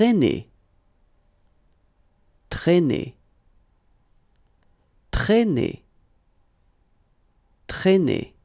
traîner, traîner, traîner, traîner.